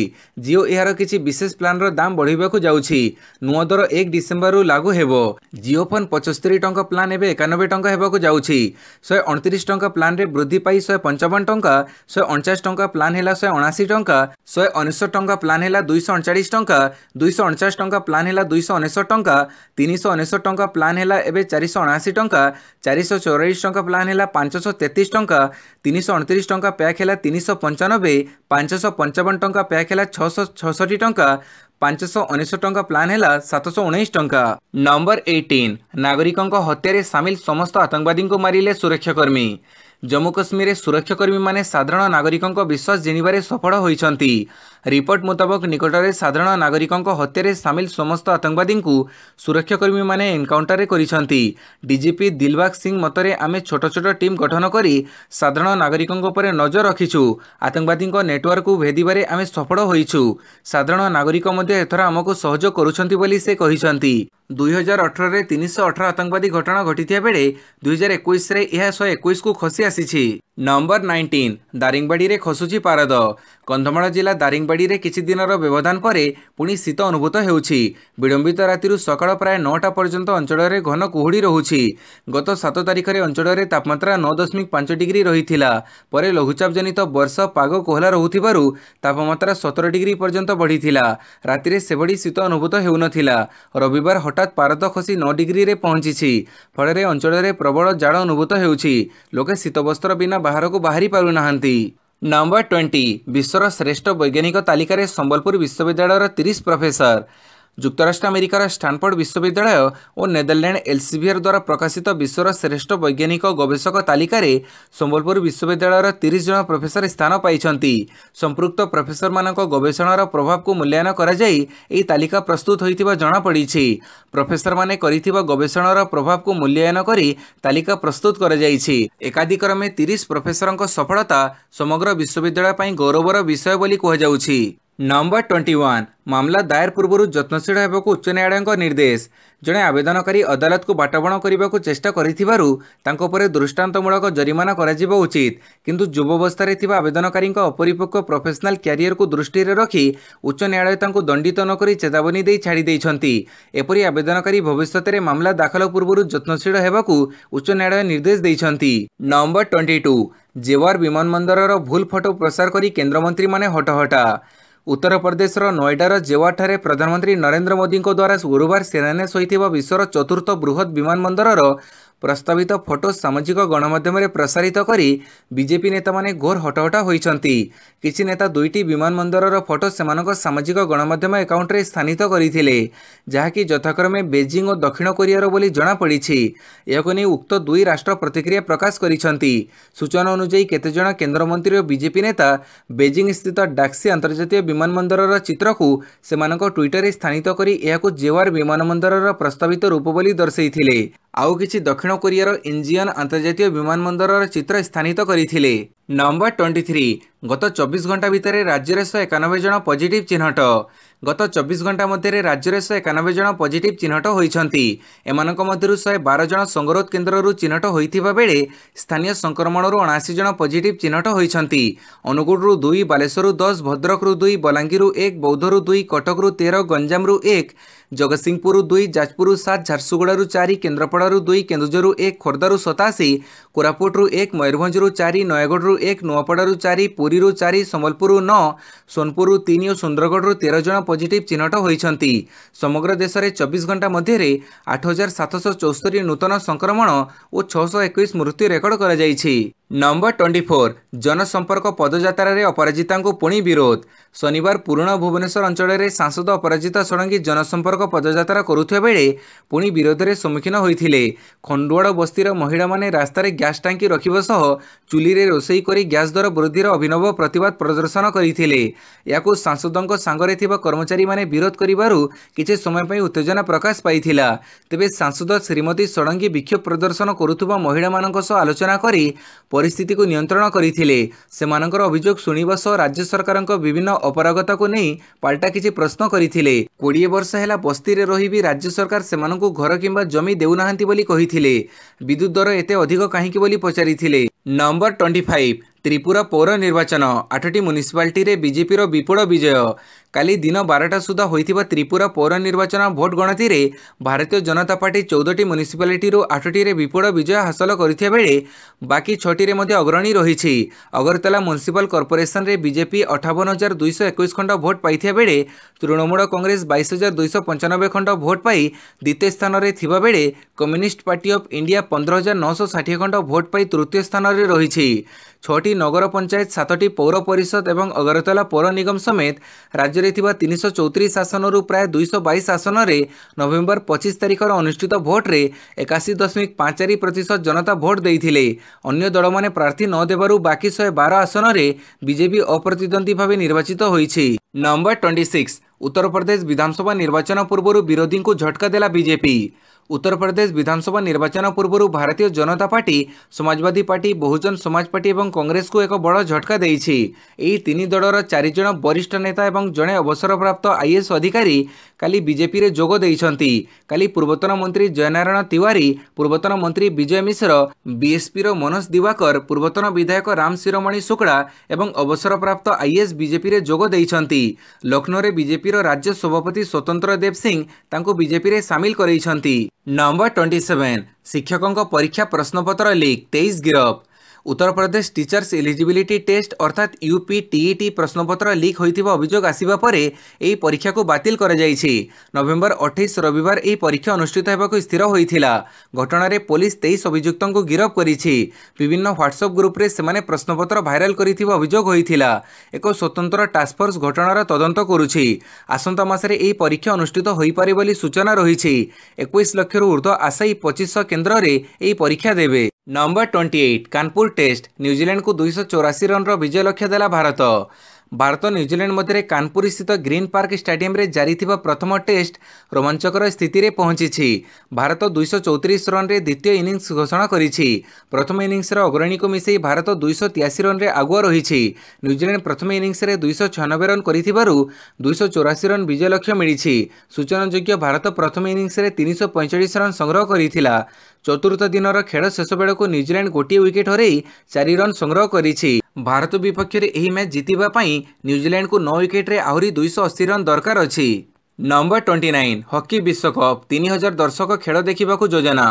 ଜିଓ ଏହାର କିଛି ବିଶେଷ ପ୍ଲାନ୍ର ଦାମ ବଢ଼ାଇବାକୁ ଯାଉଛି ନୂଆ ଦର ଏକ ଡିସେମ୍ବରରୁ ଲାଗୁ ହେବ ଜିଓ ଫୋନ୍ ପଞ୍ଚସ୍ତରୀ ଟଙ୍କା ପ୍ଲାନ୍ ଏବେ ଏକାନବେ ଟଙ୍କା ହେବାକୁ ଯାଉଛି ଶହେ ଅଣତିରିଶ ଟଙ୍କା ପ୍ଲାନ୍ରେ ବୃଦ୍ଧି ପାଇ ଶହେ ପଞ୍ଚାବନ ଟଙ୍କା ଶହେ ଅଣଚାଶ ଟଙ୍କା ପ୍ଲାନ୍ ହେଲା ଶହେ ଅଣାଅଶୀ ଟଙ୍କା ଶହେ ଅନେଶ୍ୱତ ଟଙ୍କା ପ୍ଲାନ୍ ହେଲା ଦୁଇଶହ ଅଣଚାଳିଶ ଟଙ୍କା ଦୁଇଶହ ଅଣଚାଶ ଟଙ୍କା ପ୍ଲାନ୍ ହେଲା ଦୁଇଶହ ଅନେଶ୍ୱତ ଟଙ୍କା ତିନିଶହ अनेशत टाँग प्लां है चारश अणाशी टाँग चारिश चौराश टाँग प्लां है पांचश तेतीस टाँग तीन शौ अणती टाँग पैक है तीन शौ पंचानबे पांचश पंचावन टाँग पैक है छःश छसठ टाँग पांचश अनेशत टाँग प्लां है सतश उन्नीस टाँग नंबर एटीन नागरिकों हत्यार सामिल समस्त आतंकवादी को मारे सुरक्षाकर्मी जम्मू काश्मीर सुरक्षाकर्मी मैंने साधारण नागरिकों विश्वास जेणवे सफल होती ରିପୋର୍ଟ ମୁତାବକ ନିକଟରେ ସାଧାରଣ ନାଗରିକଙ୍କ ହତ୍ୟାରେ ସାମିଲ ସମସ୍ତ ଆତଙ୍କବାଦୀଙ୍କୁ ସୁରକ୍ଷାକର୍ମୀମାନେ ଏନ୍କାଉଣ୍ଟରରେ କରିଛନ୍ତି ଡିଜିପି ଦିଲବାଗ ସିଂ ମତରେ ଆମେ ଛୋଟ ଛୋଟ ଟିମ୍ ଗଠନ କରି ସାଧାରଣ ନାଗରିକଙ୍କ ଉପରେ ନଜର ରଖିଛୁ ଆତଙ୍କବାଦୀଙ୍କ ନେଟୱାର୍କକୁ ଭେଦିବାରେ ଆମେ ସଫଳ ହୋଇଛୁ ସାଧାରଣ ନାଗରିକ ମଧ୍ୟ ଏଥର ଆମକୁ ସହଯୋଗ କରୁଛନ୍ତି ବୋଲି ସେ କହିଛନ୍ତି ଦୁଇ ହଜାର ଅଠରରେ ତିନିଶହ ଅଠର ଆତଙ୍କବାଦୀ ଘଟଣା ଘଟିଥିବା ବେଳେ ଦୁଇ ହଜାର ଏକୋଇଶରେ ଏହା ଶହେ ଏକୋଇଶକୁ ଖସି ଆସିଛି ନମ୍ବର ନାଇଣ୍ଟିନ୍ ଦାରିଙ୍ଗବାଡ଼ିରେ ଖସୁଛି ପାରଦ କନ୍ଧମାଳ ଜିଲ୍ଲା ଦାରିଙ୍ଗ ଦାରିଙ୍ଗବାଡ଼ିରେ କିଛି ଦିନର ବ୍ୟବଧାନ ପରେ ପୁଣି ଶୀତ ଅନୁଭୂତ ହେଉଛି ବିଳମ୍ବିତ ରାତିରୁ ସକାଳ ପ୍ରାୟ ନଅଟା ପର୍ଯ୍ୟନ୍ତ ଅଞ୍ଚଳରେ ଘନ କୁହୁଡ଼ି ରହୁଛି ଗତ ସାତ ତାରିଖରେ ଅଞ୍ଚଳରେ ତାପମାତ୍ରା ନଅ ଦଶମିକ ପାଞ୍ଚ ଡିଗ୍ରୀ ରହିଥିଲା ପରେ ଲଘୁଚାପଜନିତ ବର୍ଷା ପାଗ କୋହଲା ରହୁଥିବାରୁ ତାପମାତ୍ରା ସତର ଡିଗ୍ରୀ ପର୍ଯ୍ୟନ୍ତ ବଢ଼ିଥିଲା ରାତିରେ ସେଭଳି ଶୀତ ଅନୁଭୂତ ହେଉନଥିଲା ରବିବାର ହଠାତ୍ ପାରଦ ଖସି ନଅ ଡିଗ୍ରୀରେ ପହଞ୍ଚିଛି ଫଳରେ ଅଞ୍ଚଳରେ ପ୍ରବଳ ଜାଡ଼ ଅନୁଭୂତ ହେଉଛି ଲୋକେ ଶୀତବସ୍ତ୍ର ବିନା ବାହାରକୁ ବାହାରି ପାରୁନାହାନ୍ତି ନମ୍ବର ଟ୍ୱେଣ୍ଟି ବିଶ୍ୱର ଶ୍ରେଷ୍ଠ ବୈଜ୍ଞାନିକ ତାଲିକାରେ ସମ୍ବଲପୁର ବିଶ୍ୱବିଦ୍ୟାଳୟର ତିରିଶ ପ୍ରଫେସର ଯୁକ୍ତରାଷ୍ଟ୍ର ଆମେରିକାର ଷ୍ଟାନଫୋର୍ଡ ବିଶ୍ୱବିଦ୍ୟାଳୟ ଓ ନେଦରଲ୍ୟାଣ୍ଡ ଏଲ୍ସିଭିଆର୍ ଦ୍ୱାରା ପ୍ରକାଶିତ ବିଶ୍ୱର ଶ୍ରେଷ୍ଠ ବୈଜ୍ଞାନିକ ଗବେଷକ ତାଲିକାରେ ସମ୍ବଲପୁର ବିଶ୍ୱବିଦ୍ୟାଳୟର ତିରିଶ ଜଣ ପ୍ରଫେସର ସ୍ଥାନ ପାଇଛନ୍ତି ସମ୍ପୃକ୍ତ ପ୍ରଫେସରମାନଙ୍କ ଗବେଷଣାର ପ୍ରଭାବକୁ ମୂଲ୍ୟାୟନ କରାଯାଇ ଏହି ତାଲିକା ପ୍ରସ୍ତୁତ ହୋଇଥିବା ଜଣାପଡ଼ିଛି ପ୍ରଫେସରମାନେ କରିଥିବା ଗବେଷଣାର ପ୍ରଭାବକୁ ମୂଲ୍ୟାୟନ କରି ତାଲିକା ପ୍ରସ୍ତୁତ କରାଯାଇଛି ଏକାଧିକ୍ରମେ ତିରିଶ ପ୍ରଫେସରଙ୍କ ସଫଳତା ସମଗ୍ର ବିଶ୍ୱବିଦ୍ୟାଳୟ ପାଇଁ ଗୌରବର ବିଷୟ ବୋଲି କୁହାଯାଉଛି ନମ୍ବର ଟ୍ୱେଣ୍ଟି ୱାନ୍ ମାମଲା ଦାୟର ପୂର୍ବରୁ ଯତ୍ନଶୀଳ ହେବାକୁ ଉଚ୍ଚ ନ୍ୟାୟାଳୟଙ୍କ ନିର୍ଦ୍ଦେଶ ଜଣେ ଆବେଦନକାରୀ ଅଦାଲତକୁ ବାଟବଣ କରିବାକୁ ଚେଷ୍ଟା କରିଥିବାରୁ ତାଙ୍କ ଉପରେ ଦୃଷ୍ଟାନ୍ତମୂଳକ ଜରିମାନା କରାଯିବା ଉଚିତ କିନ୍ତୁ ଯୁବବସ୍ଥାରେ ଥିବା ଆବେଦନକାରୀଙ୍କ ଅପରିପକ୍ ପ୍ରଫେସନାଲ କ୍ୟାରିୟରକୁ ଦୃଷ୍ଟିରେ ରଖି ଉଚ୍ଚ ନ୍ୟାୟାଳୟ ତାଙ୍କୁ ଦଣ୍ଡିତ ନ କରି ଚେତାବନୀ ଦେଇ ଛାଡ଼ି ଦେଇଛନ୍ତି ଏପରି ଆବେଦନକାରୀ ଭବିଷ୍ୟତରେ ମାମଲା ଦାଖଲ ପୂର୍ବରୁ ଯତ୍ନଶୀଳ ହେବାକୁ ଉଚ୍ଚ ନ୍ୟାୟାଳୟ ନିର୍ଦ୍ଦେଶ ଦେଇଛନ୍ତି ନମ୍ବର ଟ୍ୱେଣ୍ଟି ଟୁ ଜେୱାର ବିମାନବନ୍ଦରର ଭୁଲ ଫଟୋ ପ୍ରସାର କରି କେନ୍ଦ୍ରମନ୍ତ୍ରୀମାନେ ହଟହଟା ଉତ୍ତର ପ୍ରଦେଶର ନୋଏଡାର ଜେୱାଠାରେ ପ୍ରଧାନମନ୍ତ୍ରୀ ନରେନ୍ଦ୍ର ମୋଦିଙ୍କ ଦ୍ୱାରା ଗୁରୁବାର ଶିଳାନ୍ୟାସ ହୋଇଥିବା ବିଶ୍ୱର ଚତୁର୍ଥ ବୃହତ୍ ବିମାନ ବନ୍ଦରର ପ୍ରସ୍ତାବିତ ଫଟୋ ସାମାଜିକ ଗଣମାଧ୍ୟମରେ ପ୍ରସାରିତ କରି ବିଜେପି ନେତାମାନେ ଘୋର ହଟହଟା ହୋଇଛନ୍ତି କିଛି ନେତା ଦୁଇଟି ବିମାନ ବନ୍ଦରର ଫଟୋ ସେମାନଙ୍କ ସାମାଜିକ ଗଣମାଧ୍ୟମ ଆକାଉଣ୍ଟରେ ସ୍ଥାନିତ କରିଥିଲେ ଯାହାକି ଯଥାକ୍ରମେ ବେଜିଂ ଓ ଦକ୍ଷିଣ କୋରିଆର ବୋଲି ଜଣାପଡ଼ିଛି ଏହାକୁ ନେଇ ଉକ୍ତ ଦୁଇ ରାଷ୍ଟ୍ର ପ୍ରତିକ୍ରିୟା ପ୍ରକାଶ କରିଛନ୍ତି ସୂଚନା ଅନୁଯାୟୀ କେତେଜଣ କେନ୍ଦ୍ରମନ୍ତ୍ରୀ ଓ ବିଜେପି ନେତା ବେଜିଂ ସ୍ଥିତ ଡାକ୍ସି ଆନ୍ତର୍ଜାତୀୟ ବିମାନ ବନ୍ଦରର ଚିତ୍ରକୁ ସେମାନଙ୍କ ଟ୍ୱିଟରରେ ସ୍ଥାନିତ କରି ଏହାକୁ ଜେୱାର ବିମାନ ବନ୍ଦରର ପ୍ରସ୍ତାବିତ ରୂପ ବୋଲି ଦର୍ଶାଇଥିଲେ ଆଉ କିଛି ଦକ୍ଷିଣ କୋରିଆର ଇଞ୍ଜିଅନ୍ ଆନ୍ତର୍ଜାତୀୟ ବିମାନ ବନ୍ଦରର ଚିତ୍ର ସ୍ଥାନିତ କରିଥିଲେ ନମ୍ବର ଟ୍ୱେଣ୍ଟି ଥ୍ରୀ ଗତ ଚବିଶ ଘଣ୍ଟା ଭିତରେ ରାଜ୍ୟରେ ଶହେ ଏକାନବେ ଜଣ ପଜିଟିଭ୍ ଚିହ୍ନଟ ଗତ ଚବିଶ ଘଣ୍ଟା ମଧ୍ୟରେ ରାଜ୍ୟରେ ଶହେ ଏକାନବେ ଜଣ ପଜିଟିଭ୍ ଚିହ୍ନଟ ହୋଇଛନ୍ତି ଏମାନଙ୍କ ମଧ୍ୟରୁ ଶହେ ବାର ଜଣ ସଙ୍ଗରୋଧ କେନ୍ଦ୍ରରୁ ଚିହ୍ନଟ ହୋଇଥିବା ବେଳେ ସ୍ଥାନୀୟ ସଂକ୍ରମଣରୁ ଅଣାଅଶୀ ଜଣ ପଜିଟିଭ୍ ଚିହ୍ନଟ ହୋଇଛନ୍ତି ଅନୁଗୁଳରୁ ଦୁଇ ବାଲେଶ୍ୱରରୁ ଦଶ ଭଦ୍ରକରୁ ଦୁଇ ବଲାଙ୍ଗୀରରୁ ଏକ ବୌଦ୍ଧରୁ ଦୁଇ କଟକରୁ ତେର ଗଞ୍ଜାମରୁ ଏକ ଜଗତସିଂହପୁରରୁ ଦୁଇ ଯାଜପୁରରୁ ସାତ ଝାରସୁଗୁଡ଼ାରୁ ଚାରି କେନ୍ଦ୍ରାପଡ଼ାରୁ ଦୁଇ କେନ୍ଦୁଝରରୁ ଏକ ଖୋର୍ଦ୍ଧାରୁ ସତାଅଶୀ କୋରାପୁଟରୁ ଏକ ମୟୂରଭଞ୍ଜରୁ ଚାରି ନୟାଗଡ଼ରୁ ଏକ ନୂଆପଡ଼ାରୁ ଚାରି ପୁରୀରୁ ଚାରି ସମ୍ବଲପୁରରୁ ନଅ ସୋନପୁରରୁ ତିନି ଓ ସୁନ୍ଦରଗଡ଼ରୁ ତେର ଜଣ ପଜିଟିଭ୍ ଚିହ୍ନଟ ହୋଇଛନ୍ତି ସମଗ୍ର ଦେଶରେ ଚବିଶ ଘଣ୍ଟା ମଧ୍ୟରେ ଆଠ ହଜାର ସାତଶହ ଚଉସ୍ତରୀ ନୂତନ ସଂକ୍ରମଣ ଓ ଛଅଶହ ଏକୋଇଶ ମୃତ୍ୟୁ ରେକର୍ଡ କରାଯାଇଛି ନମ୍ବର ଟ୍ୱେଣ୍ଟି ଫୋର୍ ଜନସମ୍ପର୍କ ପଦଯାତ୍ରାରେ ଅପରାଜିତାଙ୍କୁ ପୁଣି ବିରୋଧ ଶନିବାର ପୁରୁଣା ଭୁବନେଶ୍ୱର ଅଞ୍ଚଳରେ ସାଂସଦ ଅପରାଜିତା ଷଡ଼ଙ୍ଗୀ ଜନସମ୍ପର୍କ ପଦଯାତ୍ରା କରୁଥିବା ବେଳେ ପୁଣି ବିରୋଧରେ ସମ୍ମୁଖୀନ ହୋଇଥିଲେ ଖଣ୍ଡୁଆଳ ବସ୍ତିର ମହିଳାମାନେ ରାସ୍ତାରେ ଗ୍ୟାସ୍ ଟାଙ୍କି ରଖିବା ସହ ଚୁଲିରେ ରୋଷେଇ କରି ଗ୍ୟାସ୍ ଦର ବୃଦ୍ଧିର ଅଭିନବ ପ୍ରତିବାଦ ପ୍ରଦର୍ଶନ କରିଥିଲେ ଏହାକୁ ସାଂସଦଙ୍କ ସାଙ୍ଗରେ ଥିବା କର୍ମଚାରୀମାନେ ବିରୋଧ କରିବାରୁ କିଛି ସମୟ ପାଇଁ ଉତ୍ତେଜନା ପ୍ରକାଶ ପାଇଥିଲା ତେବେ ସାଂସଦ ଶ୍ରୀମତୀ ଷଡ଼ଙ୍ଗୀ ବିକ୍ଷୋଭ ପ୍ରଦର୍ଶନ କରୁଥିବା ମହିଳାମାନଙ୍କ ସହ ଆଲୋଚନା କରି ପରିସ୍ଥିତିକୁ ନିୟନ୍ତ୍ରଣ କରିଥିଲେ ସେମାନଙ୍କର ଅଭିଯୋଗ ଶୁଣିବା ସହ ରାଜ୍ୟ ସରକାରଙ୍କ ବିଭିନ୍ନ ଅପାରଗତାକୁ ନେଇ ପାଲଟା କିଛି ପ୍ରଶ୍ନ କରିଥିଲେ କୋଡ଼ିଏ ବର୍ଷ ହେଲା ବସ୍ତିରେ ରହି ବି ରାଜ୍ୟ ସରକାର ସେମାନଙ୍କୁ ଘର କିମ୍ବା ଜମି ଦେଉନାହାନ୍ତି ବୋଲି କହିଥିଲେ ବିଦ୍ୟୁତ ଦର ଏତେ ଅଧିକ କାହିଁକି ବୋଲି ପଚାରିଥିଲେ ନମ୍ବର ଟ୍ୱେଣ୍ଟି ତ୍ରିପୁରା ପୌର ନିର୍ବାଚନ ଆଠଟି ମ୍ୟୁନିସିପାଲିଟିରେ ବିଜେପିର ବିପୁଳ ବିଜୟ କାଲି ଦିନ ବାରଟା ସୁଦ୍ଧା ହୋଇଥିବା ତ୍ରିପୁରା ପୌର ନିର୍ବାଚନ ଭୋଟ ଗଣତିରେ ଭାରତୀୟ ଜନତା ପାର୍ଟି ଚଉଦଟି ମ୍ୟୁନିସିପାଲିଟିରୁ ଆଠଟିରେ ବିପୁଳ ବିଜୟ ହାସଲ କରିଥିବା ବେଳେ ବାକି ଛଅଟିରେ ମଧ୍ୟ ଅଗ୍ରଣୀ ରହିଛି ଅଗରତାଲା ମ୍ୟୁନିସିପାଲ କର୍ପୋରେସନରେ ବିଜେପି ଅଠାବନ ହଜାର ଦୁଇଶହ ଏକୋଇଶ ଖଣ୍ଡ ଭୋଟ ପାଇଥିବା ବେଳେ ତୃଣମୂଳ କଂଗ୍ରେସ ବାଇଶ ହଜାର ଦୁଇଶହ ପଞ୍ଚାନବେ ଖଣ୍ଡ ଭୋଟ ପାଇ ଦ୍ୱିତୀୟ ସ୍ଥାନରେ ଥିବାବେଳେ କମ୍ୟୁନିଷ୍ଟ ପାର୍ଟି ଅଫ୍ ଇଣ୍ଡିଆ ପନ୍ଦର ହଜାର ନଅଶହ ଷାଠିଏ ଖଣ୍ଡ ଭୋଟ ପାଇ ତୃତୀୟ ସ୍ଥାନରେ ରହିଛି ଛଅଟି ନଗର ପଞ୍ଚାୟତ ସାତଟି ପୌର ପରିଷଦ ଏବଂ ଅଗରତାଲା ପୌର ନିଗମ ସମେତ ରାଜ୍ୟ ରାଜ୍ୟରେ ଥିବା ତିନିଶହ ଚଉତିରିଶ ଆସନରୁ ପ୍ରାୟ ଦୁଇଶହ ବାଇଶ ଆସନରେ ନଭେମ୍ବର ପଚିଶ ତାରିଖର ଅନୁଷ୍ଠିତ ଭୋଟ୍ରେ ଏକାଅଶୀ ଦଶମିକ ପାଞ୍ଚ ଚାରି ପ୍ରତିଶତ ଜନତା ଭୋଟ୍ ଦେଇଥିଲେ ଅନ୍ୟ ଦଳମାନେ ପ୍ରାର୍ଥୀ ନ ଦେବାରୁ ବାକି ଶହେ ବାର ଆସନରେ ବିଜେପି ଅପ୍ରତିଦ୍ୱନ୍ଦ୍ୱୀ ଭାବେ ନିର୍ବାଚିତ ହୋଇଛି ନମ୍ବର ଟ୍ୱେଣ୍ଟି ସିକ୍ସ ଉତ୍ତରପ୍ରଦେଶ ବିଧାନସଭା ନିର୍ବାଚନ ପୂର୍ବରୁ ବିରୋଧୀଙ୍କୁ ଝଟକା ଦେଲା ବିଜେପି উত্তরপ্রদেশ বিধানসভা নির্বাচন পূর্বর Bharatiya Janata party Samajwadi party Bahujan Samaj party এবং কংগ্রেস এক বড় ঝটকা দিয়েছে এই তিন দলর চারিজন বরিষ্ঠ নেতা এবং জনে অবসরপ্রাপ্ত আইএস অধিকারী କାଲି ବିଜେପିରେ ଯୋଗ ଦେଇଛନ୍ତି କାଲି ପୂର୍ବତନ ମନ୍ତ୍ରୀ ଜୟନାରାୟଣ ତିୱାରୀ ପୂର୍ବତନ ମନ୍ତ୍ରୀ ବିଜୟ ମିଶ୍ର ବିଏସ୍ପିର ମନୋଜ ଦିୱାକର ପୂର୍ବତନ ବିଧାୟକ ରାମ ଶିରୋମଣି ଶୁକ୍ଳା ଏବଂ ଅବସରପ୍ରାପ୍ତ ଆଇଏଏସ୍ ବିଜେପିରେ ଯୋଗ ଦେଇଛନ୍ତି ଲକ୍ଷ୍ନୌରେ ବିଜେପିର ରାଜ୍ୟ ସଭାପତି ସ୍ୱତନ୍ତ୍ର ଦେବ ସିଂ ତାଙ୍କୁ ବିଜେପିରେ ସାମିଲ କରେଇଛନ୍ତି ନମ୍ବର ଟ୍ୱେଣ୍ଟି ସେଭେନ୍ ଶିକ୍ଷକଙ୍କ ପରୀକ୍ଷା ପ୍ରଶ୍ନପତ୍ର ଲିକ୍ ତେଇଶ ଗିରଫ ଉତ୍ତରପ୍ରଦେଶ ଟିଚର୍ସ ଏଲିଜିବିଲିଟି ଟେଷ୍ଟ ଅର୍ଥାତ୍ ୟୁପି ଟିଇଟି ପ୍ରଶ୍ନପତ୍ର ଲିକ୍ ହୋଇଥିବା ଅଭିଯୋଗ ଆସିବା ପରେ ଏହି ପରୀକ୍ଷାକୁ ବାତିଲ କରାଯାଇଛି ନଭେମ୍ବର ଅଠେଇଶ ରବିବାର ଏହି ପରୀକ୍ଷା ଅନୁଷ୍ଠିତ ହେବାକୁ ସ୍ଥିର ହୋଇଥିଲା ଘଟଣାରେ ପୋଲିସ ତେଇଶ ଅଭିଯୁକ୍ତଙ୍କୁ ଗିରଫ କରିଛି ବିଭିନ୍ନ ହ୍ୱାଟ୍ସଆପ୍ ଗ୍ରୁପ୍ରେ ସେମାନେ ପ୍ରଶ୍ନପତ୍ର ଭାଇରାଲ କରିଥିବା ଅଭିଯୋଗ ହୋଇଥିଲା ଏକ ସ୍ୱତନ୍ତ୍ର ଟାସ୍କଫୋର୍ସ ଘଟଣାର ତଦନ୍ତ କରୁଛି ଆସନ୍ତା ମାସରେ ଏହି ପରୀକ୍ଷା ଅନୁଷ୍ଠିତ ହୋଇପାରେ ବୋଲି ସୂଚନା ରହିଛି ଏକୋଇଶ ଲକ୍ଷରୁ ଉର୍ଦ୍ଧ୍ୱ ଆଶାୟୀ ପଚିଶଶହ କେନ୍ଦ୍ରରେ ଏହି ପରୀକ୍ଷା ଦେବେ number twenty eight Kanpur test ନ୍ୟୁଜିଲାଣ୍ଡକୁ ଦୁଇଶହ ଚଉରାଶୀ ରନ୍ର ବିଜୟ ଲକ୍ଷ୍ୟ ଦେଲା ଭାରତ ଭାରତ ନ୍ୟୁଜିଲାଣ୍ଡ ମଧ୍ୟରେ କାନପୁରୀସ୍ଥିତ ଗ୍ରୀନ୍ ପାର୍କ ଷ୍ଟାଡିୟମ୍ରେ ଜାରି ଥିବା ପ୍ରଥମ ଟେଷ୍ଟ ରୋମାଞ୍ଚକର ସ୍ଥିତିରେ ପହଞ୍ଚିଛି ଭାରତ ଦୁଇଶହ ଚଉତିରିଶ ରନ୍ରେ ଦ୍ୱିତୀୟ ଇନିଂସ୍ ଘୋଷଣା କରିଛି ପ୍ରଥମ ଇନିଂସ୍ର ଅଗ୍ରଣୀକୁ ମିଶାଇ ଭାରତ ଦୁଇଶହ ତିଆଶି ରନ୍ରେ ଆଗୁଆ ରହିଛି ନ୍ୟୁଜିଲାଣ୍ଡ ପ୍ରଥମ ଇନିଂସ୍ରେ ଦୁଇଶହ ଛୟାନବେ ରନ୍ କରିଥିବାରୁ ଦୁଇଶହ ଚଉରାଶୀ ରନ୍ ବିଜୟ ଲକ୍ଷ୍ୟ ମିଳିଛି ସୂଚନାଯୋଗ୍ୟ ଭାରତ ପ୍ରଥମ ଇନିଂସ୍ରେ ତିନିଶହ ପଇଁଚାଳିଶ ରନ୍ ସଂଗ୍ରହ କରିଥିଲା ଚତୁର୍ଥ ଦିନର ଖେଳ ଶେଷ ବେଳକୁ ନ୍ୟୁଜିଲାଣ୍ଡ ଗୋଟିଏ ୱିକେଟ୍ ହରାଇ ଚାରି ରନ୍ ସଂଗ୍ରହ କରିଛି ଭାରତ ବିପକ୍ଷରେ ଏହି ମ୍ୟାଚ୍ ଜିତିବା ପାଇଁ ନ୍ୟୁଜିଲାଣ୍ଡକୁ ନଅ ୱିକେଟ୍ରେ ଆହୁରି ଦୁଇଶହ ଅଶୀ ରନ୍ ଦରକାର ଅଛି ନମ୍ବର ଟ୍ୱେଣ୍ଟି ନାଇନ୍ ହକି ବିଶ୍ୱକପ୍ ତିନି ହଜାର ଦର୍ଶକ ଖେଳ ଦେଖିବାକୁ ଯୋଜନା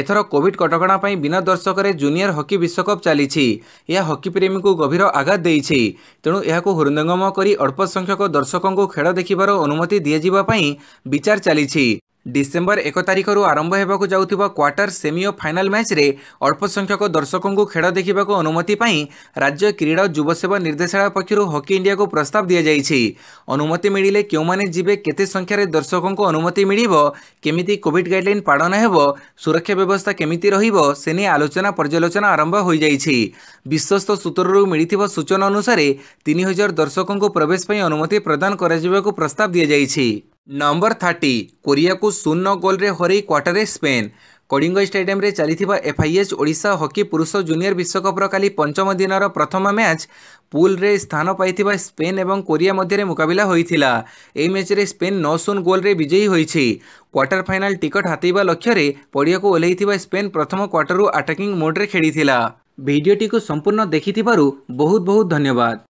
ଏଥର କୋଭିଡ୍ କଟକଣା ପାଇଁ ବିନା ଦର୍ଶକରେ ଜୁନିୟର ହକି ବିଶ୍ୱକପ୍ ଚାଲିଛି ଏହା ହକି ପ୍ରେମୀଙ୍କୁ ଗଭୀର ଆଘାତ ଦେଇଛି ତେଣୁ ଏହାକୁ ହୃଦଙ୍ଗମ କରି ଅଳ୍ପ ସଂଖ୍ୟକ ଦର୍ଶକଙ୍କୁ ଖେଳ ଦେଖିବାର ଅନୁମତି ଦିଆଯିବା ପାଇଁ ବିଚାର ଚାଲିଛି ডিসেম্বর এক তারিখর আরম্ভ হওয়া যাওয়া কোয়ার্টার সেমি ও ফাইনাল ম্যাচে অল্প সংখ্যক দর্শক খেড় দেখা অনুমতি পাই রাজ্য ক্রীড়া যুবসেবা নির্দেশালয় পক্ষ হকি ইন্ডিয়া কু প্রস্তাব দিয়ে যাই অনুমতি মিলে কেউ মানে যাবে কেতে সংখ্যার দর্শক অনুমতি মিলব কমিটি কোভিড গাইডলাইন পাড়ন হব সুরক্ষা ব্যবস্থা কমিটি রহব সে নিয়ে আলোচনা পর্যালোচনা আরম্ভ হয়ে যাই বিশ্বস্ত সূত্রর মিলি সূচনা অনুসারে তিন হাজার দর্শক প্রবেশ অনুমতি প্রদান করা প্রস্তাব দিয়ে যাই ନମ୍ବର ଥାର୍ଟି କୋରିଆକୁ ଶୂନ ଗୋଲ୍ରେ ହରାଇ କ୍ୱାର୍ଟରରେ ସ୍ପେନ୍ କଳିଙ୍ଗ ଷ୍ଟାଡିୟମ୍ରେ ଚାଲିଥିବା ଏଫ୍ଆଇଏଚ୍ ଓଡ଼ିଶା ହକି ପୁରୁଷ ଜୁନିୟର ବିଶ୍ୱକପ୍ର କାଲି ପଞ୍ଚମ ଦିନର ପ୍ରଥମ ମ୍ୟାଚ୍ ପୁଲ୍ରେ ସ୍ଥାନ ପାଇଥିବା ସ୍ପେନ୍ ଏବଂ କୋରିଆ ମଧ୍ୟରେ ମୁକାବିଲା ହୋଇଥିଲା ଏହି ମ୍ୟାଚ୍ରେ ସ୍ପେନ୍ ନଅ ଶୂନ ଗୋଲ୍ରେ ବିଜୟୀ ହୋଇଛି କ୍ୱାର୍ଟର ଫାଇନାଲ୍ ଟିକଟ ହାତେଇବା ଲକ୍ଷ୍ୟରେ ପଡ଼ିଆକୁ ଓହ୍ଲାଇଥିବା ସ୍ପେନ୍ ପ୍ରଥମ କ୍ୱାର୍ଟରରୁ ଆଟାକିଂ ମୋଡ଼୍ରେ ଖେଳିଥିଲା ଭିଡ଼ିଓଟିକୁ ସମ୍ପୂର୍ଣ୍ଣ ଦେଖିଥିବାରୁ ବହୁତ ବହୁତ ଧନ୍ୟବାଦ